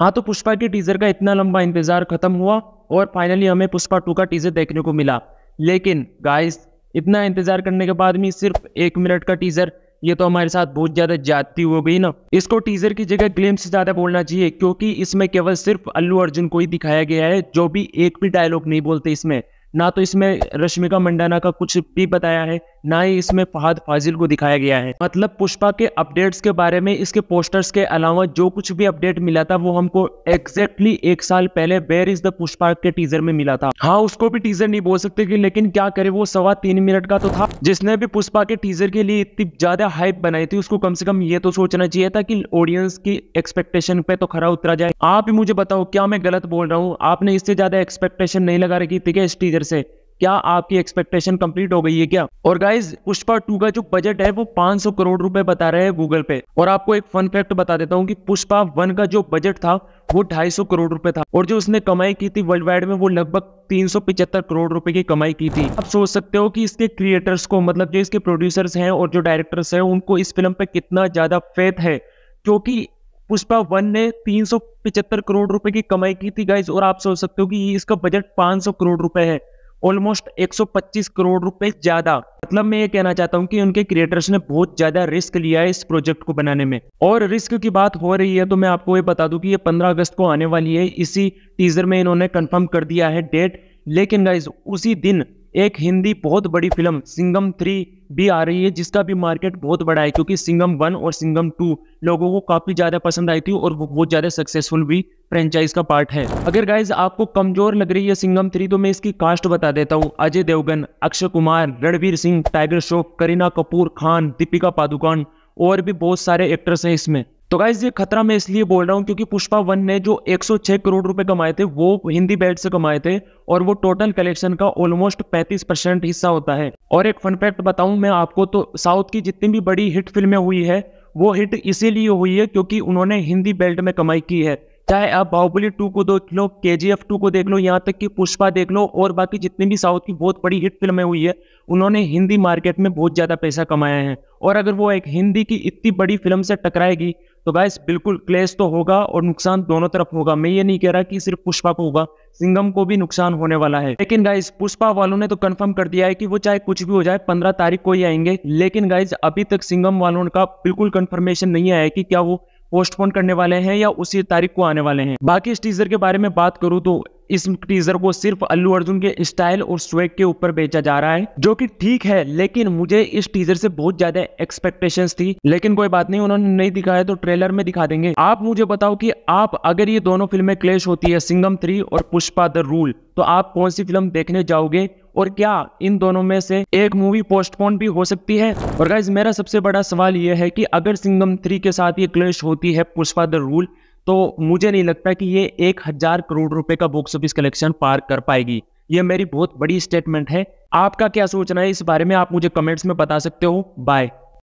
हाँ तो पुष्पा के टीजर का इतना लंबा इंतजार खत्म हुआ और फाइनली हमें पुष्पा टू का टीजर देखने को मिला लेकिन गाइस इतना इंतजार करने के बाद भी सिर्फ एक मिनट का टीजर ये तो हमारे साथ बहुत ज्यादा जाती हो गई ना इसको टीजर की जगह ग्लेम से ज्यादा बोलना चाहिए क्योंकि इसमें केवल सिर्फ अल्लू अर्जुन को ही दिखाया गया है जो भी एक भी डायलॉग नहीं बोलते इसमें ना तो इसमें रश्मिका मंडाना का कुछ भी बताया है ना ही इसमें फहाद फाजिल को दिखाया गया है मतलब पुष्पा के अपडेट्स के बारे में इसके पोस्टर्स के अलावा जो कुछ भी अपडेट मिला था वो हमको एग्जैक्टली एक साल पहले बेर इज द पुष्पा के टीजर में मिला था हाँ उसको भी टीजर नहीं बोल सकते कि लेकिन क्या करे वो सवा तीन मिनट का तो था जिसने भी पुष्पा के टीजर के लिए इतनी ज्यादा हाइप बनाई थी उसको कम से कम ये तो सोचना चाहिए था कि ऑडियंस की एक्सपेक्टेशन पे तो खरा उतरा जाए आप ही मुझे बताओ क्या मैं गलत बोल रहा हूँ आपने इससे ज्यादा एक्सपेक्टेशन नहीं लगा रखी थी क्या इस टीजर से क्या आपकी एक्सपेक्टेशन कंप्लीट हो गई है क्या और गाइज पुष्पा टू का जो बजट है वो 500 करोड़ रुपए बता रहे हैं गूगल पे और आपको एक फन फैक्ट बता देता हूँ कि पुष्पा वन का जो बजट था वो 250 करोड़ रुपए था और जो उसने कमाई की थी वर्ल्ड वाइड में वो लगभग तीन करोड़ रुपए की कमाई की थी आप सोच सकते हो कि इसके क्रिएटर्स को मतलब जो इसके प्रोड्यूसर्स हैं और जो डायरेक्टर्स हैं उनको इस फिल्म पे कितना ज्यादा फेथ है क्योंकि पुष्पा वन ने तीन करोड़ रुपए की कमाई की थी गाइज और आप सोच सकते हो कि इसका बजट पांच करोड़ रुपए है ऑलमोस्ट 125 करोड़ रुपए ज्यादा मतलब मैं ये कहना चाहता हूँ कि उनके क्रिएटर्स ने बहुत ज्यादा रिस्क लिया है इस प्रोजेक्ट को बनाने में और रिस्क की बात हो रही है तो मैं आपको ये बता दूं कि ये 15 अगस्त को आने वाली है इसी टीजर में इन्होंने कंफर्म कर दिया है डेट लेकिन गाइज उसी दिन एक हिंदी बहुत बड़ी फिल्म सिंगम थ्री भी आ रही है जिसका भी मार्केट बहुत बड़ा है क्योंकि सिंगम वन और सिंगम टू लोगों को काफ़ी ज़्यादा पसंद आई थी और वो बहुत ज़्यादा सक्सेसफुल भी फ्रेंचाइज का पार्ट है अगर गाइज आपको कमजोर लग रही है सिंगम थ्री तो मैं इसकी कास्ट बता देता हूँ अजय देवगन अक्षय कुमार रणवीर सिंह टाइगर श्रॉफ करीना कपूर खान दीपिका पादुकोण और भी बहुत सारे एक्टर्स हैं इसमें तो गाइज ये खतरा मैं इसलिए बोल रहा हूँ क्योंकि पुष्पा वन ने जो 106 करोड़ रुपए कमाए थे वो हिंदी बेल्ट से कमाए थे और वो टोटल कलेक्शन का ऑलमोस्ट 35 परसेंट हिस्सा होता है और एक फन फैक्ट बताऊं मैं आपको तो साउथ की जितनी भी बड़ी हिट फिल्में हुई है वो हिट इसीलिए हुई है क्योंकि उन्होंने हिंदी बेल्ट में कमाई की है चाहे आप बाहुबली टू को देख लो के जी एफ टू को देख लो यहाँ तक कि पुष्पा देख लो और बाकी जितनी भी साउथ की बहुत बड़ी हिट फिल्में हुई है उन्होंने हिंदी मार्केट में बहुत ज़्यादा पैसा कमाया है और अगर वो एक हिंदी की इतनी बड़ी फिल्म से टकराएगी तो गाइस बिल्कुल क्लेश तो होगा और नुकसान दोनों तरफ होगा मैं ये नहीं कह रहा कि सिर्फ पुष्पा को होगा सिंगम को भी नुकसान होने वाला है लेकिन गाइस पुष्पा वालों ने तो कंफर्म कर दिया है कि वो चाहे कुछ भी हो जाए पंद्रह तारीख को ही आएंगे लेकिन गाइज अभी तक सिंगम वालों का बिल्कुल कंफर्मेशन नहीं आया कि क्या वो पोस्टपोन करने वाले हैं या उसी तारीख को आने वाले हैं बाकी इस टीजर के बारे में बात करूँ तो इस टीजर को सिर्फ अल्लू अर्जुन के स्टाइल और स्वेग के ऊपर बेचा जा रहा है जो कि ठीक है लेकिन मुझे इस टीजर से बहुत ज्यादा एक्सपेक्टेशंस थी लेकिन कोई बात नहीं उन्होंने नहीं दिखाया तो ट्रेलर में दिखा देंगे आप मुझे बताओ कि आप अगर ये दोनों फिल्में क्लेश होती है सिंगम थ्री और पुष्पा द रूल तो आप कौन सी फिल्म देखने जाओगे और क्या इन दोनों में से एक मूवी पोस्टपोन भी हो सकती है और गाइज मेरा सबसे बड़ा सवाल यह है कि अगर सिंगम थ्री के साथ ये क्लेश होती है पुष्पा द रूल तो मुझे नहीं लगता कि ये एक हजार करोड़ रुपए का बॉक्स ऑफिस कलेक्शन पार कर पाएगी ये मेरी बहुत बड़ी स्टेटमेंट है आपका क्या सोचना है इस बारे में आप मुझे कमेंट्स में बता सकते हो बाय